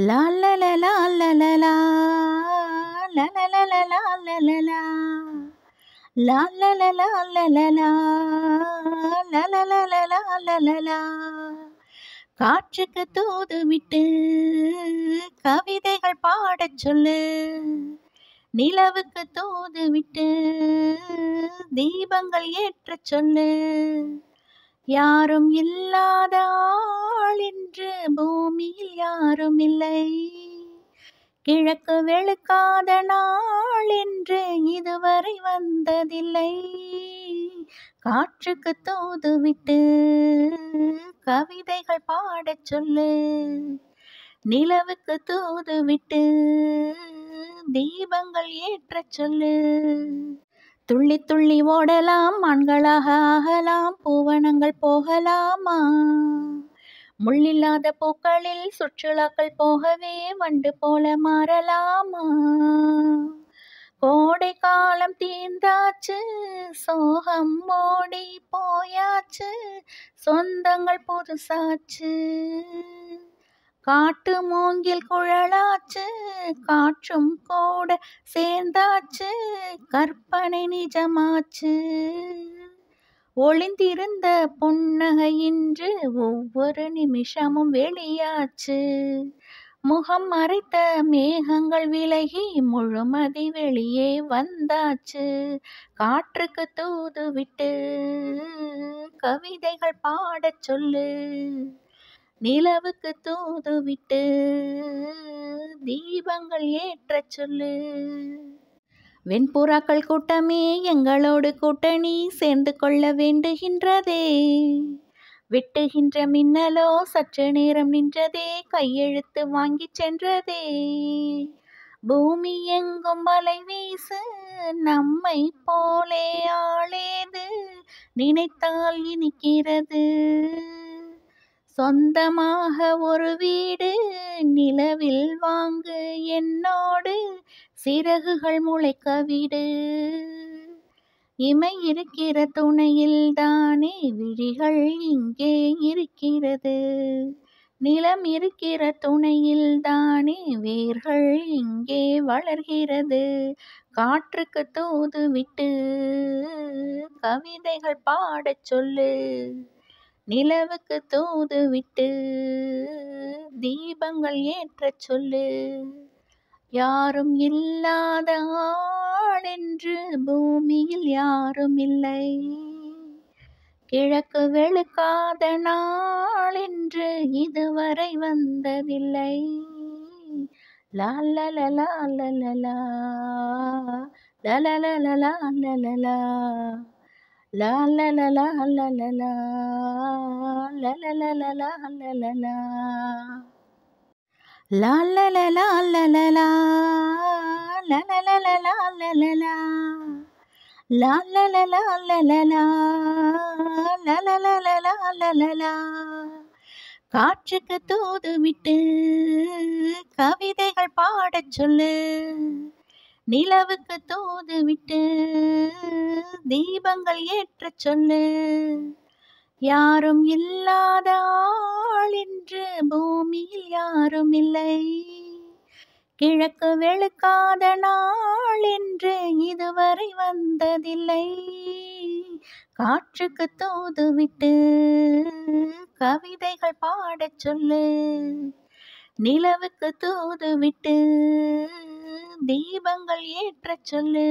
காற்றுக்கு தூதுமிட்டு கவிதைகள் பாடச் சொல்லு நிலவுக்கு தூதுமிட்டு விட்டு தீபங்கள் ஏற்றச் சொல்லு யாரும் இல்லாத ஆளின் பூமியில் யாரும் இல்லை கிழக்கு வெளுக்காத நாள் என்று இதுவரை வந்ததில்லை காற்றுக்கு தூதுவிட்டு கவிதைகள் பாடச் சொல்லு நிலவுக்கு தூதுவிட்டு தீபங்கள் ஏற்றச் சொல்லு துள்ளி துள்ளி ஓடலாம் ஆண்களாக ஆகலாம் பூவனங்கள் போகலாமா முள்ளில்லாத பூக்களில் சுற்றுலாக்கள் போகவே வண்டு போல மாறலாமா கோடை காலம் தீர்ந்தாச்சு சோகம் ஓடி போயாச்சு சொந்தங்கள் புதுசாச்சு காட்டு மூங்கில் குழலாச்சு காற்றும் கூட சேர்ந்தாச்சு கற்பனை நிஜமாச்சு ஒளிந்திருந்த புன்னகையின்று ஒவ்வொரு நிமிஷமும் வெளியாச்சு முகம் மறைத்த மேகங்கள் விலகி முழுமதி வெளியே வந்தாச்சு காற்றுக்கு தூது விட்டு கவிதைகள் பாடச் சொல்லு நிலவுக்கு தூது விட்டு தீபங்கள் ஏற்றச் சொல்லு வெண்புறாக்கள் கூட்டமே எங்களோடு கூட்டணி சேர்ந்து கொள்ள வேண்டுகின்றதே வெட்டுகின்ற மின்னலோ சற்று நேரம் நின்றதே கையெழுத்து வாங்கி சென்றதே பூமி எங்கும் மலை வீசு நம்மை போலே ஆளேது நினைத்தால் இனிக்கிறது சொந்தமாக ஒரு வீடு நிலவில் வாங்கு என்னோடு சிறகுகள் முளைக்க விடு இமை இருக்கிற துணையில் தானே விழிகள் இங்கே இருக்கிறது நிலம் இருக்கிற துணையில் தானே வேர்கள் இங்கே வளர்கிறது காற்றுக்கு தூது விட்டு கவிதைகள் பாடச் சொல்லு நிலவுக்கு தூது விட்டு தீபங்கள் ஏற்றச் சொல்லு யாரும் இல்லாத ஆடென்று பூமியில் யாரும் இல்லை கிழக்கு வெளுக்காத நாள் என்று இதுவரை வந்ததில்லை லாலலலா லலலா லலலலலா லலலா லாலலலா லலலா லலலலலா லலலா லலலலலா காற்றுக்கு தூது விட்டு கவிதைகள் பாடச் சொல்லு நிலவுக்கு தூது விட்டு தீபங்கள் ஏற்றச் சொல்லு யாரும் இல்லாத நாள் என்று பூமியில் யாரும் இல்லை கிழக்கு வெளுக்காத நாள் என்று இதுவரை வந்ததில்லை காற்றுக்கு தூதுவிட்டு கவிதைகள் பாடச் சொல்லு நிலவுக்கு தூதுவிட்டு தீபங்கள் ஏற்றச் சொல்லு